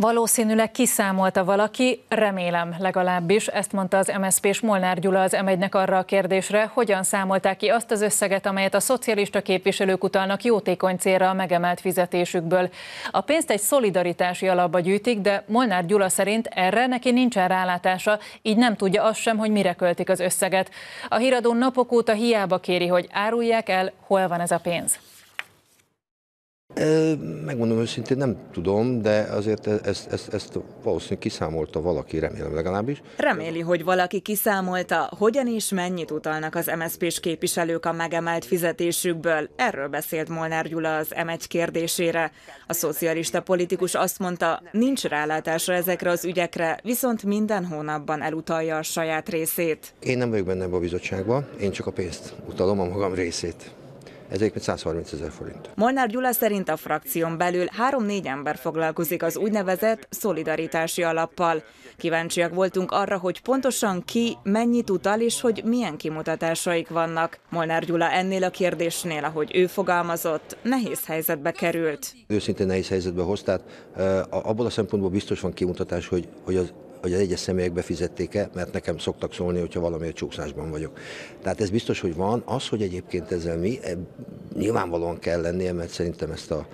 Valószínűleg kiszámolta valaki, remélem legalábbis, ezt mondta az MSZP s Molnár Gyula az m arra a kérdésre, hogyan számolták ki azt az összeget, amelyet a szocialista képviselők utalnak jótékony célra a megemelt fizetésükből. A pénzt egy szolidaritási alapba gyűjtik, de Molnár Gyula szerint erre neki nincsen rálátása, így nem tudja azt sem, hogy mire költik az összeget. A híradó napok óta hiába kéri, hogy árulják el, hol van ez a pénz. Megmondom őszintén, nem tudom, de azért e-, ezt, ezt, ezt valószínűleg kiszámolta valaki, remélem legalábbis. Reméli, hogy valaki kiszámolta, hogyan és mennyit utalnak az mszp s képviselők a megemelt fizetésükből. Erről beszélt Molnár Gyula az M1 kérdésére. A szocialista politikus azt mondta, nincs rálátása ezekre az ügyekre, viszont minden hónapban elutalja a saját részét. Én nem vagyok benne a bizottságban, én csak a pénzt utalom a magam részét ez egyébként 130 ezer forint. Molnár Gyula szerint a frakción belül 3-4 ember foglalkozik az úgynevezett szolidaritási alappal. Kíváncsiak voltunk arra, hogy pontosan ki, mennyit utal és hogy milyen kimutatásaik vannak. Molnár Gyula ennél a kérdésnél, ahogy ő fogalmazott, nehéz helyzetbe került. Őszintén nehéz helyzetbe hoztát. Abból a szempontból biztos van kimutatás, hogy, hogy az hogy az egyes személyek befizették-e, mert nekem szoktak szólni, hogyha a csúszásban vagyok. Tehát ez biztos, hogy van. Az, hogy egyébként ezzel mi, nyilvánvalóan kell lennie, mert szerintem ezt a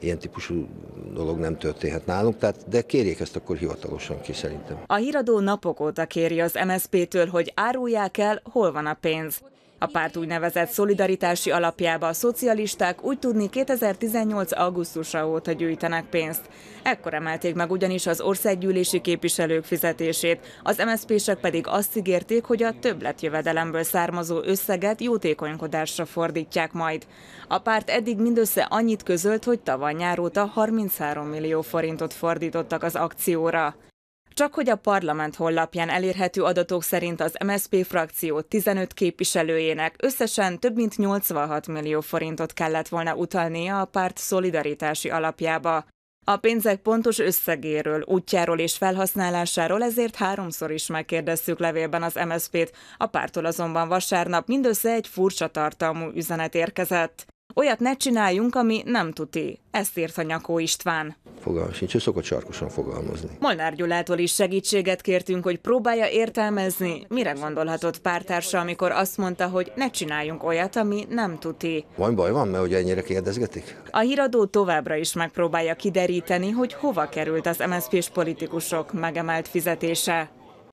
ilyen típusú dolog nem történhet nálunk, tehát, de kérjék ezt akkor hivatalosan ki szerintem. A híradó napok óta kéri az MSZP-től, hogy árulják el, hol van a pénz. A párt úgynevezett szolidaritási alapjába a szocialisták úgy tudni 2018. augusztusa óta gyűjtenek pénzt. Ekkor emelték meg ugyanis az országgyűlési képviselők fizetését, az MSZP-sek pedig azt ígérték, hogy a többletjövedelemből származó összeget jótékonykodásra fordítják majd. A párt eddig mindössze annyit közölt, hogy tavaly nyár óta 33 millió forintot fordítottak az akcióra. Csak hogy a parlament honlapján elérhető adatok szerint az MSP frakció 15 képviselőjének összesen több mint 86 millió forintot kellett volna utalnia a párt szolidaritási alapjába. A pénzek pontos összegéről, útjáról és felhasználásáról ezért háromszor is megkérdeztük levélben az MSZP-t, a pártól azonban vasárnap mindössze egy furcsa tartalmú üzenet érkezett. Olyat ne csináljunk, ami nem tuti. Ezt a Nyakó István. Fogalmas, nincs, ő szokott sarkosan fogalmazni. Molnár Gyulától is segítséget kértünk, hogy próbálja értelmezni, mire gondolhatott pártársa, amikor azt mondta, hogy ne csináljunk olyat, ami nem tuti. Van baj van, mert hogy ennyire kérdezgetik? A híradó továbbra is megpróbálja kideríteni, hogy hova került az MSZP-s politikusok megemelt fizetése.